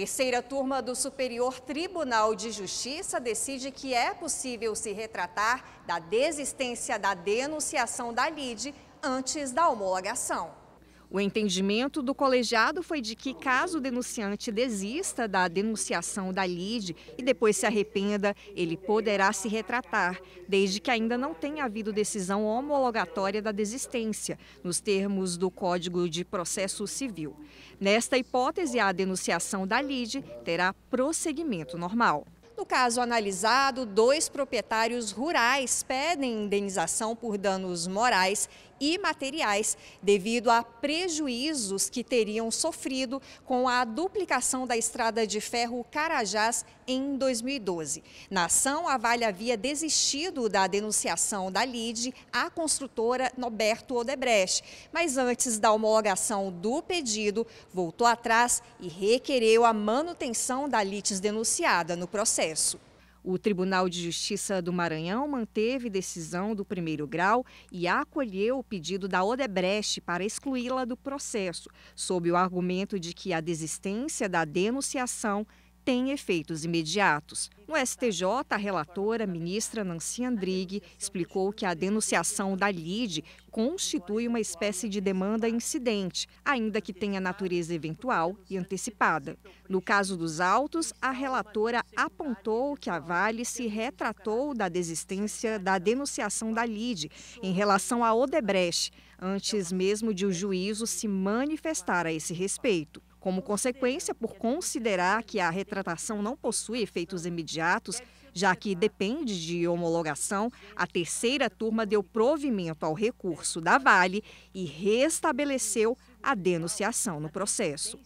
Terceira turma do Superior Tribunal de Justiça decide que é possível se retratar da desistência da denunciação da LIDE antes da homologação. O entendimento do colegiado foi de que, caso o denunciante desista da denunciação da LIDE e depois se arrependa, ele poderá se retratar, desde que ainda não tenha havido decisão homologatória da desistência, nos termos do Código de Processo Civil. Nesta hipótese, a denunciação da LIDE terá prosseguimento normal. No caso analisado, dois proprietários rurais pedem indenização por danos morais e materiais, devido a prejuízos que teriam sofrido com a duplicação da estrada de ferro Carajás em 2012. Na ação, a Vale havia desistido da denunciação da LIDE à construtora Noberto Odebrecht, mas antes da homologação do pedido, voltou atrás e requereu a manutenção da litis denunciada no processo. O Tribunal de Justiça do Maranhão manteve decisão do primeiro grau e acolheu o pedido da Odebrecht para excluí-la do processo, sob o argumento de que a desistência da denunciação tem efeitos imediatos. No STJ, a relatora, ministra Nancy Andrighi, explicou que a denunciação da LIDE constitui uma espécie de demanda incidente, ainda que tenha natureza eventual e antecipada. No caso dos autos, a relatora apontou que a Vale se retratou da desistência da denunciação da LIDE em relação à Odebrecht, antes mesmo de o juízo se manifestar a esse respeito. Como consequência, por considerar que a retratação não possui efeitos imediatos, já que depende de homologação, a terceira turma deu provimento ao recurso da Vale e restabeleceu a denunciação no processo.